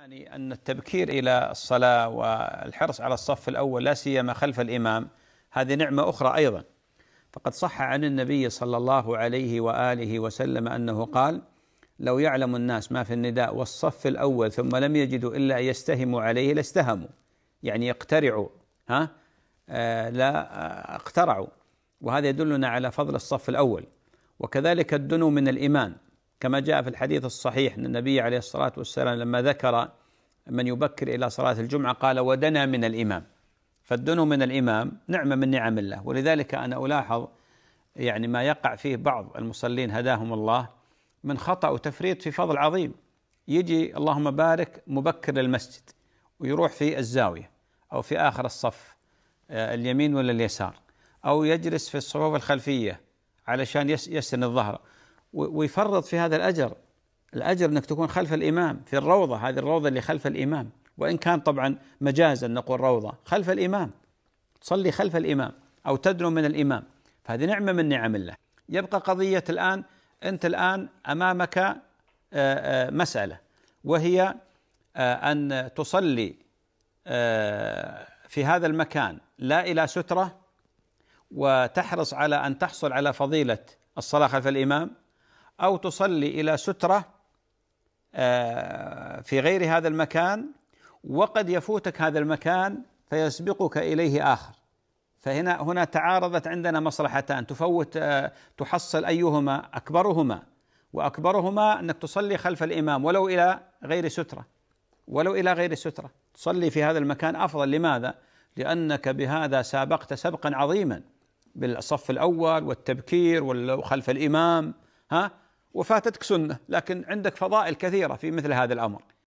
يعني أن التبكير إلى الصلاة والحرص على الصف الأول لا سيما خلف الإمام هذه نعمة أخرى أيضا فقد صح عن النبي صلى الله عليه وآله وسلم أنه قال لو يعلم الناس ما في النداء والصف الأول ثم لم يجدوا إلا أن يستهموا عليه لاستهموا يعني يقترعوا ها آه لا آه، اقترعوا وهذا يدلنا على فضل الصف الأول وكذلك الدنو من الإيمان كما جاء في الحديث الصحيح ان النبي عليه الصلاه والسلام لما ذكر من يبكر إلى صلاة الجمعة قال ودنا من الإمام فالدنو من الإمام نعمة من نعم الله ولذلك أنا ألاحظ يعني ما يقع فيه بعض المصلين هداهم الله من خطأ وتفريط في فضل عظيم يجي اللهم بارك مبكر للمسجد ويروح في الزاوية أو في آخر الصف آه، اليمين ولا اليسار أو يجلس في الصفوف الخلفية علشان يسن الظهر ويفرط في هذا الأجر الأجر أنك تكون خلف الإمام في الروضة هذه الروضة اللي خلف الإمام وإن كان طبعا مجازا نقول روضة خلف الإمام تصلي خلف الإمام أو تدنو من الإمام فهذه نعمة من نعم الله يبقى قضية الآن أنت الآن أمامك آه، آه، مسألة وهي آه، أن تصلي في هذا المكان لا إلى سترة وتحرص على أن تحصل على فضيلة الصلاة خلف الإمام أو تصلي إلى سترة آه، في غير هذا المكان وقد يفوتك هذا المكان فيسبقك اليه اخر فهنا هنا تعارضت عندنا مصلحتان تفوت آه، تحصل ايهما اكبرهما واكبرهما انك تصلي خلف الامام ولو الى غير ستره ولو الى غير ستره تصلي في هذا المكان افضل لماذا؟ لانك بهذا سابقت سبقا عظيما بالصف الاول والتبكير وخلف الامام ها وفاتتك سنه لكن عندك فضائل كثيره في مثل هذا الامر